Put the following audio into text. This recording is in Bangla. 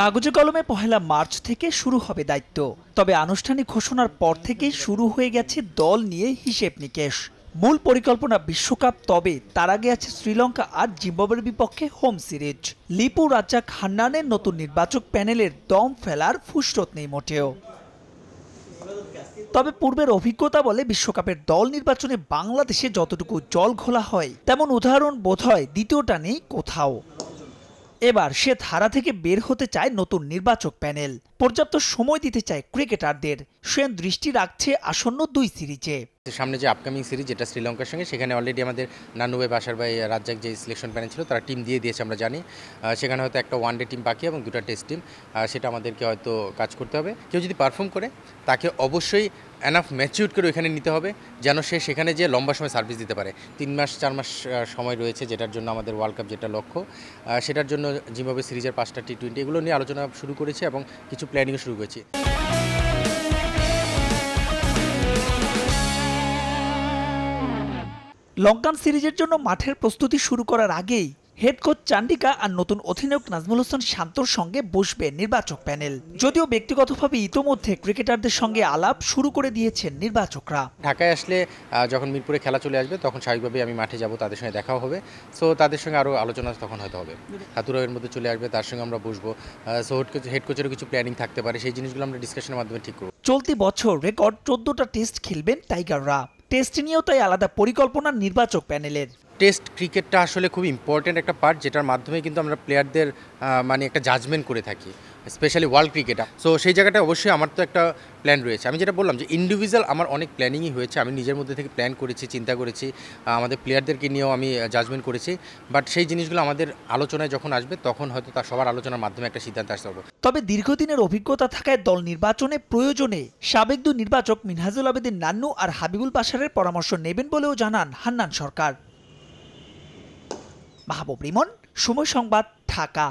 কাগজে কলমে পহেলা মার্চ থেকে শুরু হবে দায়িত্ব তবে আনুষ্ঠানিক ঘোষণার পর থেকেই শুরু হয়ে গেছে দল নিয়ে হিসেব নিকেশ মূল পরিকল্পনা বিশ্বকাপ তবে তার আগে আছে শ্রীলঙ্কা আর জিম্বাবের বিপক্ষে হোম সিরিজ লিপু রাজা খান্নানের নতুন নির্বাচক প্যানেলের দম ফেলার ফুসরত নেই মোটেও তবে পূর্বের অভিজ্ঞতা বলে বিশ্বকাপের দল নির্বাচনে বাংলাদেশে যতটুকু জল ঘোলা হয় তেমন উদাহরণ বোধ হয় দ্বিতীয়টা নেই কোথাও এবার সে ধারা থেকে বের হতে চায় নতুন নির্বাচক প্যানেল পর্যাপ্ত সময় দিতে চায় ক্রিকেটারদের সেন দৃষ্টি রাখছে আসন্ন দুই সিরিজে সামনে যে আপকামিং সিরিজ যেটা শ্রীলঙ্কার সঙ্গে সেখানে অলরেডি আমাদের নানুবে বাসার ভাই রাজ্জাক যে সিলেকশন প্যানেল ছিল তারা টিম দিয়ে দিয়েছে আমরা জানি সেখানে হয়তো একটা ওয়ান ডে টিম বাকি এবং দুটা টেস্ট টিম সেটা আমাদেরকে হয়তো কাজ করতে হবে কেউ যদি পারফর্ম করে তাকে অবশ্যই অ্যানাফ ম্যাচিউর করে ওইখানে নিতে হবে যেন সে সেখানে যে লম্বা সময় সার্ভিস দিতে পারে তিন মাস চার মাস সময় রয়েছে যেটার জন্য আমাদের ওয়ার্ল্ড কাপ যেটা লক্ষ্য সেটার জন্য জিম্বাবে সিরিজের পাঁচটা টি টোয়েন্টি এগুলো নিয়ে আলোচনা শুরু করেছে এবং কিছু প্ল্যানিংও শুরু করেছি লঙ্কান সিরিজের জন্য মাঠের প্রস্তুতি শুরু করার আগেই হেড কোচ চান্ডিকা আর নতুন অধিনায়ক নাজমুল হোসেন শান্তর সঙ্গে বসবে নির্বাচক প্যানেল যদিও ব্যক্তিগতভাবে ইতোমধ্যে ক্রিকেটারদের সঙ্গে আলাপ শুরু করে দিয়েছেন নির্বাচকরা ঢাকায় আসলে যখন মিরপুরে খেলা চলে আসবে তখন স্বাভাবিকভাবেই আমি মাঠে যাব তাদের সঙ্গে দেখাও হবে সো তাদের সঙ্গে আরও আলোচনা তখন হয়তো হবে হাতুরাবের মধ্যে চলে আসবে তার সঙ্গে আমরা বসবো সো হেড কোচেরও কিছু প্ল্যানিং থাকতে পারে সেই জিনিসগুলো আমরা ডিসকাশনের মাধ্যমে ঠিক করব চলতি বছর রেকর্ড চোদ্দোটা টেস্ট খেলবেন টাইগাররা টেস্ট নিয়েও তাই আলাদা পরিকল্পনা নির্বাচক প্যানেলের টেস্ট ক্রিকেটটা আসলে খুব ইম্পর্ট্যান্ট একটা পার্ট যেটার মাধ্যমে কিন্তু আমরা প্লেয়ারদের মানে একটা জাজমেন্ট করে থাকি স্পেশালি ওয়ার্ল্ড ক্রিকেটার সো সেই জায়গাটা অবশ্যই আমার তো একটা প্ল্যান রয়েছে আমি যেটা বললাম যে ইন্ডিভিজুয়াল আমার অনেক প্ল্যানিংই হয়েছে আমি নিজের মধ্যে থেকে প্ল্যান করেছি চিন্তা করেছি আমাদের প্লেয়ারদেরকে নিয়েও আমি জাজমেন্ট করেছি বাট সেই জিনিসগুলো আমাদের আলোচনায় যখন আসবে তখন হয়তো তার সবার আলোচনার মাধ্যমে একটা সিদ্ধান্ত আসতে হবে তবে দীর্ঘদিনের অভিজ্ঞতা থাকায় দল নির্বাচনে প্রয়োজনে সাবেক দু নির্বাচক মিনহাজুল আবেদিন নান্নু আর হাবিবুল বাসারের পরামর্শ নেবেন বলেও জানান হান্নান সরকার মাহবুব রিমন সময় সংবাদ ঢাকা